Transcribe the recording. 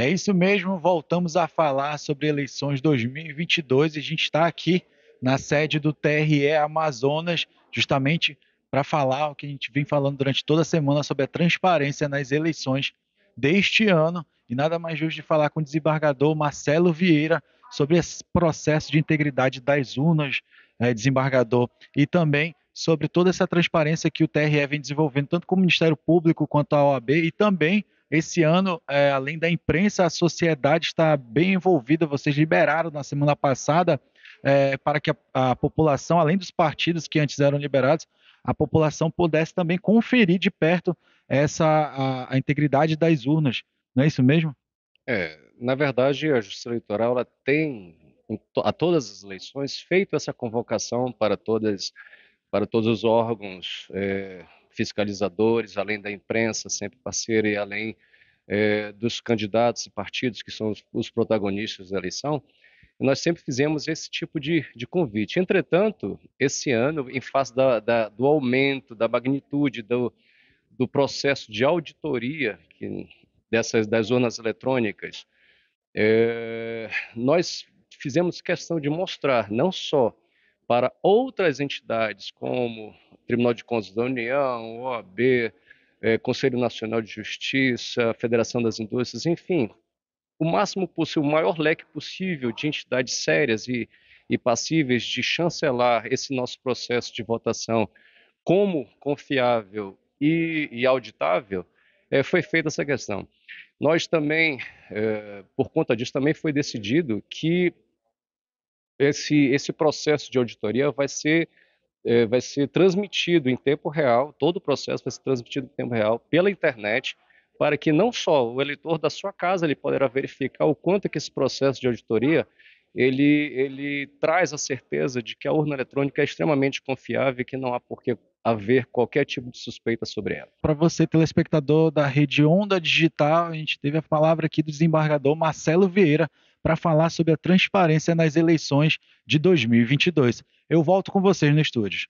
É isso mesmo, voltamos a falar sobre eleições 2022 e a gente está aqui na sede do TRE Amazonas, justamente para falar o que a gente vem falando durante toda a semana sobre a transparência nas eleições deste ano. E nada mais justo de falar com o desembargador Marcelo Vieira sobre esse processo de integridade das urnas, é, desembargador, e também sobre toda essa transparência que o TRE vem desenvolvendo, tanto com o Ministério Público quanto a OAB, e também esse ano, é, além da imprensa, a sociedade está bem envolvida. Vocês liberaram na semana passada é, para que a, a, população, além dos partidos que antes eram liberados, a população pudesse também conferir de perto essa a, a integridade das urnas. Não é isso mesmo? É, na verdade, a Justiça Eleitoral ela tem a todas as eleições feito essa convocação para todas para todos os órgãos é, fiscalizadores, além da imprensa, sempre parceira, e além é, dos candidatos e partidos que são os, os, protagonistas da eleição, nós sempre fizemos esse tipo de, de convite. Entretanto, esse ano, em face da, da, do aumento, da magnitude do, do processo de auditoria que, dessas das urnas eletrônicas, é, nós fizemos questão de mostrar não só para outras entidades, como Tribunal de Contas da União, OAB, eh, Conselho Nacional de Justiça, Federação das Indústrias, enfim, o máximo possível, o maior leque possível de entidades sérias e, e passíveis de chancelar esse nosso processo de votação como confiável e, e auditável, eh, foi feita essa questão. Nós também, eh, por conta disso, também foi decidido que esse, esse processo de auditoria vai ser, é, vai ser transmitido em tempo real, todo o processo vai ser transmitido em tempo real pela internet, para que não só o eleitor da sua casa ele poderá verificar o quanto é que esse processo de auditoria ele, ele traz a certeza de que a urna eletrônica é extremamente confiável e que não há por que haver qualquer tipo de suspeita sobre ela. Para você, telespectador da Rede Onda Digital, a gente teve a palavra aqui do desembargador Marcelo Vieira para falar sobre a transparência nas eleições de 2022. Eu volto com vocês no estúdio.